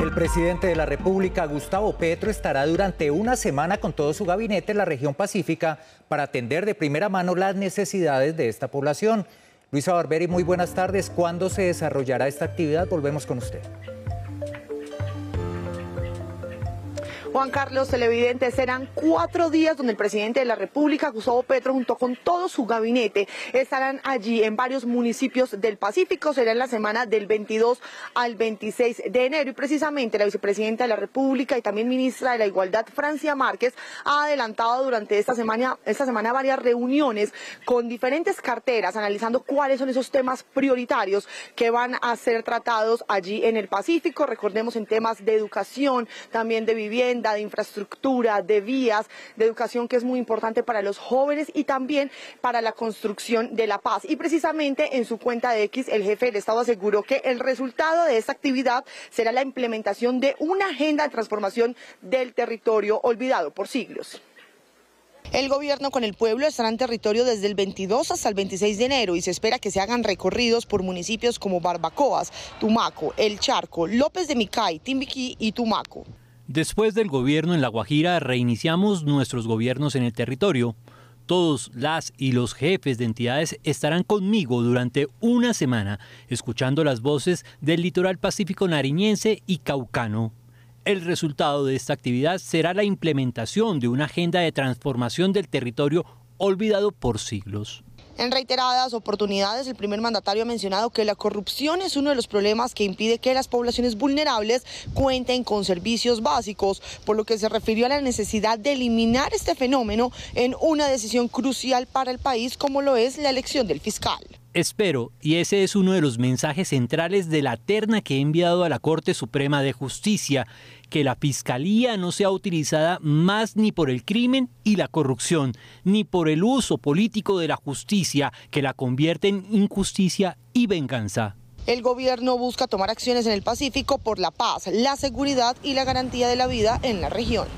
El presidente de la República, Gustavo Petro, estará durante una semana con todo su gabinete en la región pacífica para atender de primera mano las necesidades de esta población. Luisa Barberi, muy buenas tardes. ¿Cuándo se desarrollará esta actividad? Volvemos con usted. Juan Carlos, Televidente, serán cuatro días donde el presidente de la República, Gustavo Petro, junto con todo su gabinete, estarán allí en varios municipios del Pacífico. Será en la semana del 22 al 26 de enero y precisamente la vicepresidenta de la República y también ministra de la Igualdad, Francia Márquez, ha adelantado durante esta semana, esta semana varias reuniones con diferentes carteras, analizando cuáles son esos temas prioritarios que van a ser tratados allí en el Pacífico. Recordemos en temas de educación, también de vivienda de infraestructura, de vías, de educación, que es muy importante para los jóvenes y también para la construcción de la paz. Y precisamente en su cuenta de X, el jefe del Estado aseguró que el resultado de esta actividad será la implementación de una agenda de transformación del territorio olvidado por siglos. El gobierno con el pueblo estará en territorio desde el 22 hasta el 26 de enero y se espera que se hagan recorridos por municipios como Barbacoas, Tumaco, El Charco, López de Micay, Timbiquí y Tumaco. Después del gobierno en La Guajira, reiniciamos nuestros gobiernos en el territorio. Todos las y los jefes de entidades estarán conmigo durante una semana, escuchando las voces del litoral pacífico nariñense y caucano. El resultado de esta actividad será la implementación de una agenda de transformación del territorio olvidado por siglos. En reiteradas oportunidades, el primer mandatario ha mencionado que la corrupción es uno de los problemas que impide que las poblaciones vulnerables cuenten con servicios básicos, por lo que se refirió a la necesidad de eliminar este fenómeno en una decisión crucial para el país como lo es la elección del fiscal. Espero, y ese es uno de los mensajes centrales de la terna que he enviado a la Corte Suprema de Justicia, que la Fiscalía no sea utilizada más ni por el crimen y la corrupción, ni por el uso político de la justicia, que la convierte en injusticia y venganza. El gobierno busca tomar acciones en el Pacífico por la paz, la seguridad y la garantía de la vida en la región.